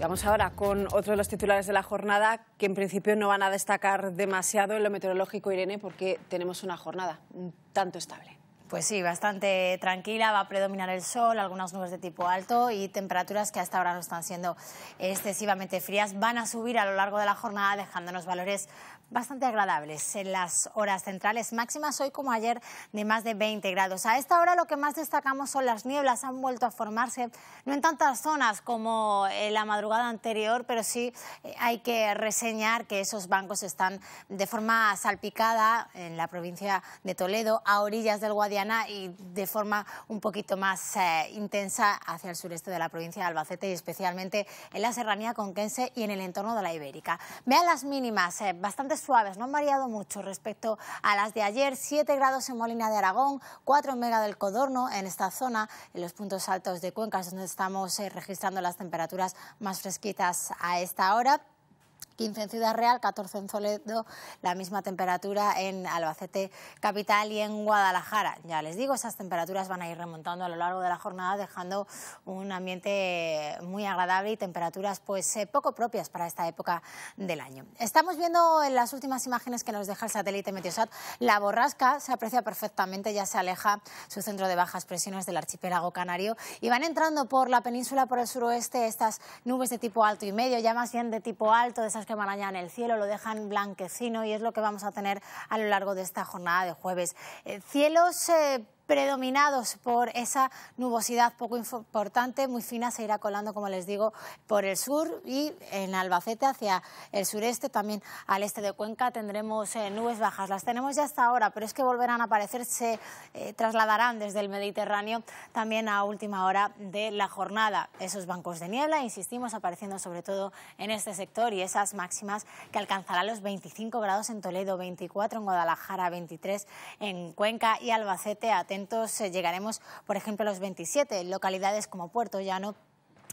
Vamos ahora con otro de los titulares de la jornada que en principio no van a destacar demasiado en lo meteorológico, Irene, porque tenemos una jornada un tanto estable. Pues sí, bastante tranquila, va a predominar el sol, algunas nubes de tipo alto y temperaturas que hasta ahora no están siendo excesivamente frías. Van a subir a lo largo de la jornada dejándonos valores bastante agradables en las horas centrales máximas hoy como ayer de más de 20 grados. A esta hora lo que más destacamos son las nieblas, han vuelto a formarse, no en tantas zonas como la madrugada anterior, pero sí eh, hay que reseñar que esos bancos están de forma salpicada en la provincia de Toledo, a orillas del Guadiana y de forma un poquito más eh, intensa hacia el sureste de la provincia de Albacete y especialmente en la serranía conquense y en el entorno de la Ibérica. Vean las mínimas, eh, bastante suaves, no han variado mucho respecto a las de ayer, 7 grados en Molina de Aragón, 4 en Mega del Codorno, en esta zona, en los puntos altos de Cuencas, donde estamos eh, registrando las temperaturas más fresquitas a esta hora. 15 en Ciudad Real, 14 en Toledo, la misma temperatura en Albacete Capital y en Guadalajara. Ya les digo, esas temperaturas van a ir remontando a lo largo de la jornada, dejando un ambiente muy agradable y temperaturas pues eh, poco propias para esta época del año. Estamos viendo en las últimas imágenes que nos deja el satélite Meteosat, la borrasca se aprecia perfectamente, ya se aleja su centro de bajas presiones del archipiélago canario y van entrando por la península, por el suroeste, estas nubes de tipo alto y medio, ya más bien de tipo alto, de esas mañana en el cielo, lo dejan blanquecino y es lo que vamos a tener a lo largo de esta jornada de jueves. Eh, cielos. Eh, predominados por esa nubosidad poco importante, muy fina, se irá colando, como les digo, por el sur y en Albacete hacia el sureste, también al este de Cuenca tendremos eh, nubes bajas. Las tenemos ya hasta ahora, pero es que volverán a aparecer, se eh, trasladarán desde el Mediterráneo también a última hora de la jornada. Esos bancos de niebla, insistimos, apareciendo sobre todo en este sector y esas máximas que alcanzarán los 25 grados en Toledo, 24 en Guadalajara, 23 en Cuenca y Albacete, Atenas eh, llegaremos, por ejemplo, a los 27, localidades como Puerto Llano,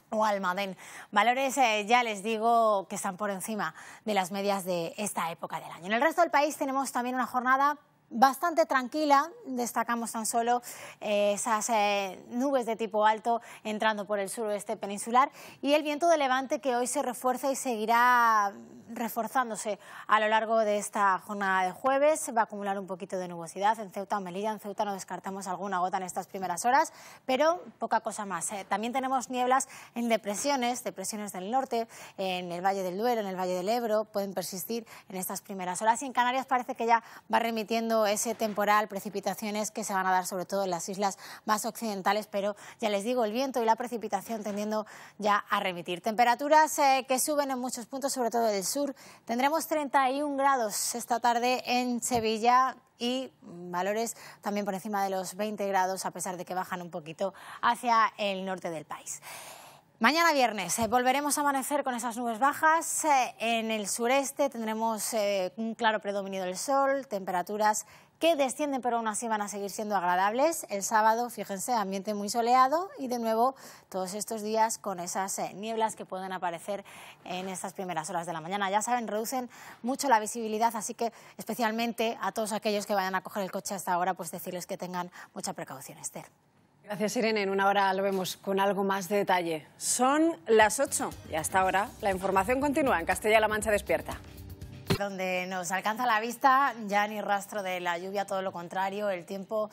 o Almadén. Valores, eh, ya les digo, que están por encima de las medias de esta época del año. En el resto del país tenemos también una jornada bastante tranquila. Destacamos tan solo eh, esas eh, nubes de tipo alto entrando por el suroeste peninsular y el viento de levante que hoy se refuerza y seguirá reforzándose a lo largo de esta jornada de jueves. Va a acumular un poquito de nubosidad en Ceuta o Melilla. En Ceuta no descartamos alguna gota en estas primeras horas, pero poca cosa más. Eh. también tenemos nieblas en depresiones, depresiones del norte, en el Valle del Duero, en el Valle del Ebro, pueden persistir en estas primeras horas y en Canarias parece que ya va remitiendo ese temporal, precipitaciones que se van a dar sobre todo en las islas más occidentales, pero ya les digo, el viento y la precipitación tendiendo ya a remitir. Temperaturas eh, que suben en muchos puntos, sobre todo del sur. Tendremos 31 grados esta tarde en Sevilla, y valores también por encima de los 20 grados, a pesar de que bajan un poquito hacia el norte del país. Mañana viernes eh, volveremos a amanecer con esas nubes bajas. Eh, en el sureste tendremos eh, un claro predominio del sol, temperaturas que descienden pero aún así van a seguir siendo agradables. El sábado, fíjense, ambiente muy soleado y de nuevo todos estos días con esas nieblas que pueden aparecer en estas primeras horas de la mañana. Ya saben, reducen mucho la visibilidad, así que especialmente a todos aquellos que vayan a coger el coche hasta ahora, pues decirles que tengan mucha precaución, Esther. Gracias, Irene. En una hora lo vemos con algo más de detalle. Son las 8 y hasta ahora la información continúa en Castilla-La Mancha Despierta. Donde nos alcanza la vista ya ni rastro de la lluvia, todo lo contrario, el tiempo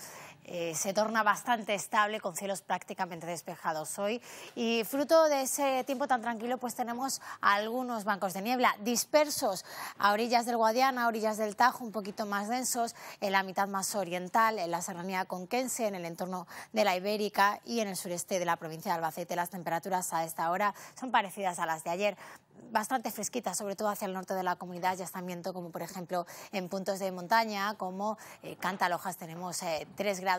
eh, se torna bastante estable con cielos prácticamente despejados hoy. Y fruto de ese tiempo tan tranquilo, pues tenemos algunos bancos de niebla dispersos a orillas del Guadiana, a orillas del Tajo, un poquito más densos, en la mitad más oriental, en la serranía conquense, en el entorno de la Ibérica y en el sureste de la provincia de Albacete. Las temperaturas a esta hora son parecidas a las de ayer, bastante fresquitas, sobre todo hacia el norte de la comunidad. Ya están viendo como, por ejemplo, en puntos de montaña, como eh, Cantalojas, tenemos eh, tres grados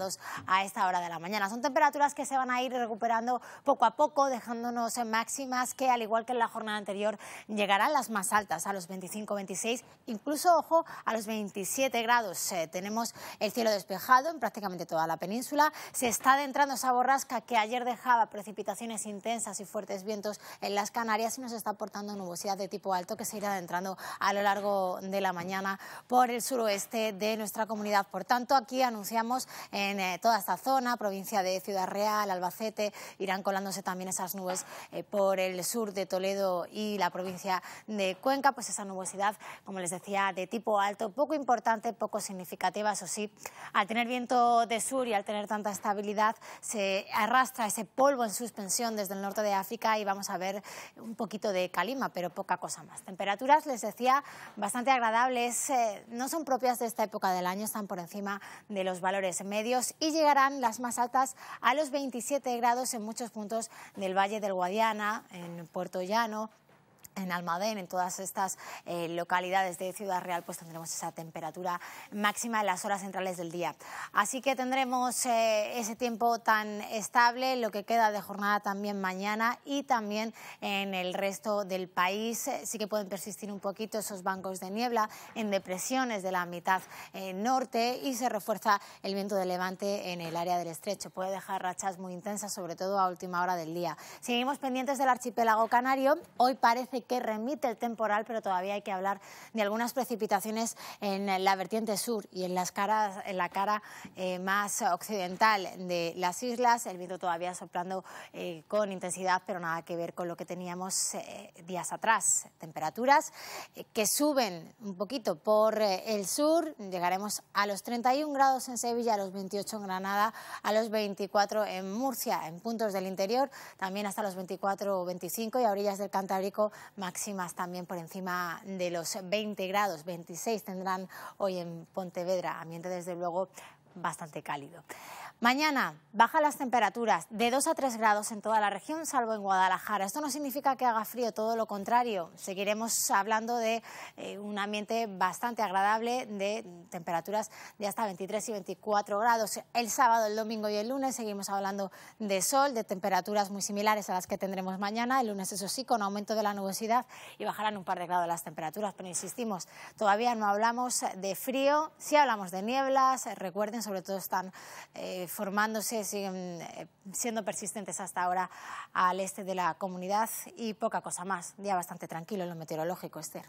a esta hora de la mañana. Son temperaturas que se van a ir recuperando poco a poco, dejándonos en máximas que, al igual que en la jornada anterior, llegarán las más altas, a los 25, 26, incluso, ojo, a los 27 grados. Eh, tenemos el cielo despejado en prácticamente toda la península. Se está adentrando esa borrasca que ayer dejaba precipitaciones intensas y fuertes vientos en las Canarias y nos está aportando nubosidad de tipo alto que se irá adentrando a lo largo de la mañana por el suroeste de nuestra comunidad. Por tanto, aquí anunciamos... Eh, en eh, toda esta zona, provincia de Ciudad Real, Albacete, irán colándose también esas nubes eh, por el sur de Toledo y la provincia de Cuenca, pues esa nubosidad, como les decía, de tipo alto, poco importante, poco significativa, eso sí, al tener viento de sur y al tener tanta estabilidad, se arrastra ese polvo en suspensión desde el norte de África y vamos a ver un poquito de calima, pero poca cosa más. Temperaturas, les decía, bastante agradables, eh, no son propias de esta época del año, están por encima de los valores medios y llegarán las más altas a los 27 grados en muchos puntos del Valle del Guadiana, en Puerto Llano, en Almadén, en todas estas eh, localidades de Ciudad Real, pues tendremos esa temperatura máxima en las horas centrales del día. Así que tendremos eh, ese tiempo tan estable, lo que queda de jornada también mañana y también en el resto del país. Eh, sí que pueden persistir un poquito esos bancos de niebla en depresiones de la mitad norte y se refuerza el viento de levante en el área del estrecho. Puede dejar rachas muy intensas, sobre todo a última hora del día. Seguimos pendientes del archipiélago canario. Hoy parece que remite el temporal, pero todavía hay que hablar de algunas precipitaciones en la vertiente sur y en, las caras, en la cara eh, más occidental de las islas. El viento todavía soplando eh, con intensidad, pero nada que ver con lo que teníamos eh, días atrás. Temperaturas que suben un poquito por el sur. Llegaremos a los 31 grados en Sevilla, a los 28 en Granada, a los 24 en Murcia, en puntos del interior, también hasta los 24 o 25 y a orillas del Cantábrico máximas también por encima de los 20 grados, 26 tendrán hoy en Pontevedra, ambiente desde luego bastante cálido. Mañana bajan las temperaturas de 2 a 3 grados en toda la región, salvo en Guadalajara. Esto no significa que haga frío, todo lo contrario. Seguiremos hablando de eh, un ambiente bastante agradable de temperaturas de hasta 23 y 24 grados. El sábado, el domingo y el lunes seguimos hablando de sol, de temperaturas muy similares a las que tendremos mañana. El lunes, eso sí, con aumento de la nubosidad y bajarán un par de grados las temperaturas. Pero insistimos, todavía no hablamos de frío, si hablamos de nieblas. Recuerden sobre todo están eh, formándose, siguen eh, siendo persistentes hasta ahora al este de la comunidad y poca cosa más. Día bastante tranquilo en lo meteorológico, Esther.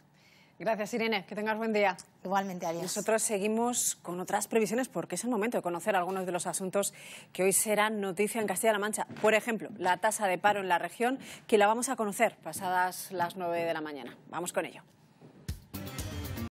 Gracias, Irene. Que tengas buen día. Igualmente, adiós. Nosotros seguimos con otras previsiones porque es el momento de conocer algunos de los asuntos que hoy serán noticia en Castilla-La Mancha. Por ejemplo, la tasa de paro en la región, que la vamos a conocer pasadas las 9 de la mañana. Vamos con ello.